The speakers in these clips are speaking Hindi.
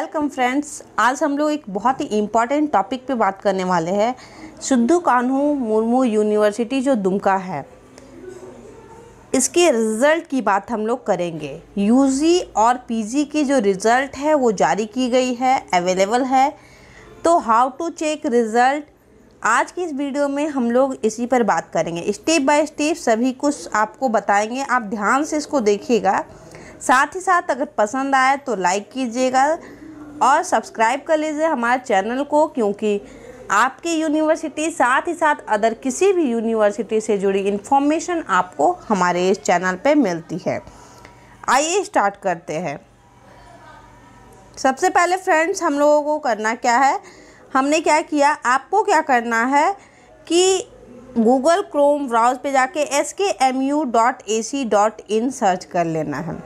वेलकम फ्रेंड्स आज हम लोग एक बहुत ही इम्पॉर्टेंट टॉपिक पे बात करने वाले हैं सिद्धू कान्हू मुर्मू यूनिवर्सिटी जो दुमका है इसके रिज़ल्ट की बात हम लोग करेंगे यूजी और पीजी की जो रिज़ल्ट है वो जारी की गई है अवेलेबल है तो हाउ टू चेक रिज़ल्ट आज की इस वीडियो में हम लोग इसी पर बात करेंगे स्टेप बाय स्टेप सभी कुछ आपको बताएंगे आप ध्यान से इसको देखिएगा साथ ही साथ अगर पसंद आए तो लाइक कीजिएगा और सब्सक्राइब कर लीजिए हमारे चैनल को क्योंकि आपकी यूनिवर्सिटी साथ ही साथ अदर किसी भी यूनिवर्सिटी से जुड़ी इन्फॉर्मेशन आपको हमारे इस चैनल पे मिलती है आइए स्टार्ट करते हैं सबसे पहले फ्रेंड्स हम लोगों को करना क्या है हमने क्या किया आपको क्या करना है कि गूगल क्रोम ब्राउज पे जाके S K M U dot A C dot in search कर लेना है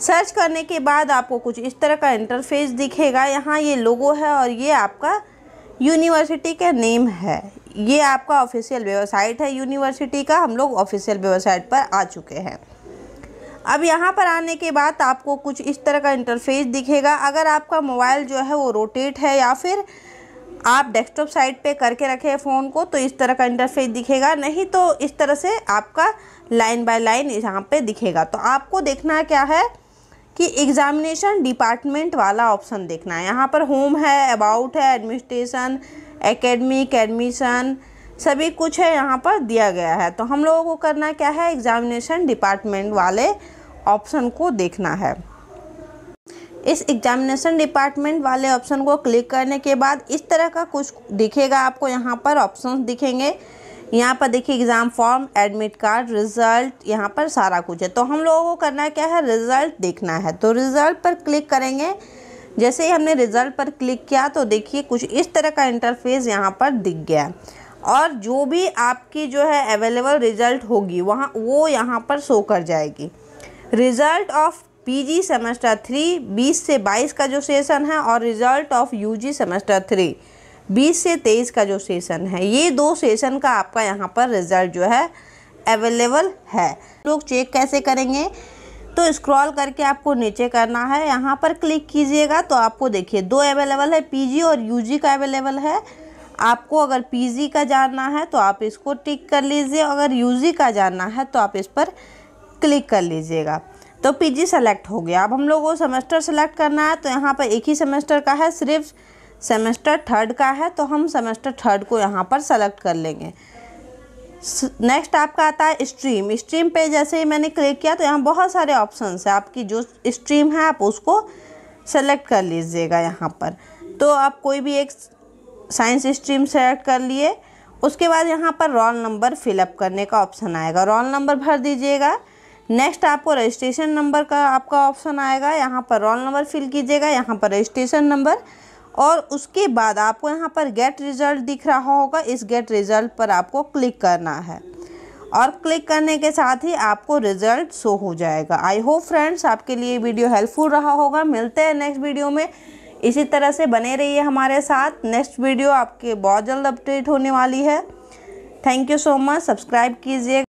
सर्च करने के बाद आपको कुछ इस तरह का इंटरफेस दिखेगा यहाँ ये लोगो है और ये आपका यूनिवर्सिटी का नेम है ये आपका ऑफिशियल वेबसाइट है यूनिवर्सिटी का हम लोग ऑफिशियल वेबसाइट पर आ चुके हैं अब यहाँ पर आने के बाद आपको कुछ इस तरह का इंटरफेस दिखेगा अगर आपका मोबाइल जो है वो रोटेट है या फिर आप डेस्कटॉप साइट पे करके रखे फ़ोन को तो इस तरह का इंटरफेस दिखेगा नहीं तो इस तरह से आपका लाइन बाय लाइन यहाँ पे दिखेगा तो आपको देखना क्या है कि एग्ज़ामिनेशन डिपार्टमेंट वाला ऑप्शन देखना है यहाँ पर होम है अबाउट है एडमिनिस्ट्रेशन एकेडमिक एडमिशन सभी कुछ है यहाँ पर दिया गया है तो हम लोगों को करना क्या है एग्ज़ामिनेशन डिपार्टमेंट वाले ऑप्शन को देखना है इस एग्जामिनेशन डिपार्टमेंट वाले ऑप्शन को क्लिक करने के बाद इस तरह का कुछ दिखेगा आपको यहाँ पर ऑप्शंस दिखेंगे यहाँ पर देखिए exam form admit card result यहाँ पर सारा कुछ है तो हम लोगों को करना क्या है रिज़ल्ट देखना है तो रिज़ल्ट पर क्लिक करेंगे जैसे ही हमने रिज़ल्ट पर क्लिक किया तो देखिए कुछ इस तरह का इंटरफेस यहाँ पर दिख गया और जो भी आपकी जो है अवेलेबल रिज़ल्ट होगी वहाँ वो यहाँ पर शो कर जाएगी result of PG semester three बीस से बाईस का जो सेशन है और result of UG semester three बीस से तेईस का जो सेशन है ये दो सेशन का आपका यहाँ पर रिजल्ट जो है अवेलेबल है लोग चेक कैसे करेंगे तो स्क्रॉल करके आपको नीचे करना है यहाँ पर क्लिक कीजिएगा तो आपको देखिए दो अवेलेबल है पीजी और यूजी का अवेलेबल है आपको अगर पीजी का जानना है तो आप इसको टिक कर लीजिए अगर यूजी का जानना है तो आप इस पर क्लिक कर लीजिएगा तो पीजी सेलेक्ट हो गया अब हम लोगों को सेमेस्टर सेलेक्ट करना है तो यहाँ पर एक ही सेमेस्टर का है सिर्फ सेमेस्टर थर्ड का है तो हम सेमेस्टर थर्ड को यहाँ पर सेलेक्ट कर लेंगे नेक्स्ट आपका आता है स्ट्रीम स्ट्रीम पे जैसे ही मैंने क्लिक किया तो यहाँ बहुत सारे ऑप्शन है आपकी जो स्ट्रीम है आप उसको सेलेक्ट कर लीजिएगा यहाँ पर तो आप कोई भी एक साइंस स्ट्रीम सेलेक्ट कर लिए उसके बाद यहाँ पर रोल नंबर फिलअप करने का ऑप्शन आएगा रोल नंबर भर दीजिएगा नेक्स्ट आपको रजिस्ट्रेशन नंबर का आपका ऑप्शन आएगा यहाँ पर रोल नंबर फिल कीजिएगा यहाँ पर रजिस्ट्रेशन नंबर और उसके बाद आपको यहाँ पर गेट रिज़ल्ट दिख रहा होगा इस गेट रिज़ल्ट पर आपको क्लिक करना है और क्लिक करने के साथ ही आपको रिज़ल्ट शो हो जाएगा आई होप फ्रेंड्स आपके लिए वीडियो हेल्पफुल रहा होगा मिलते हैं नेक्स्ट वीडियो में इसी तरह से बने रहिए हमारे साथ नेक्स्ट वीडियो आपके बहुत जल्द अपडेट होने वाली है thank you so much subscribe कीजिए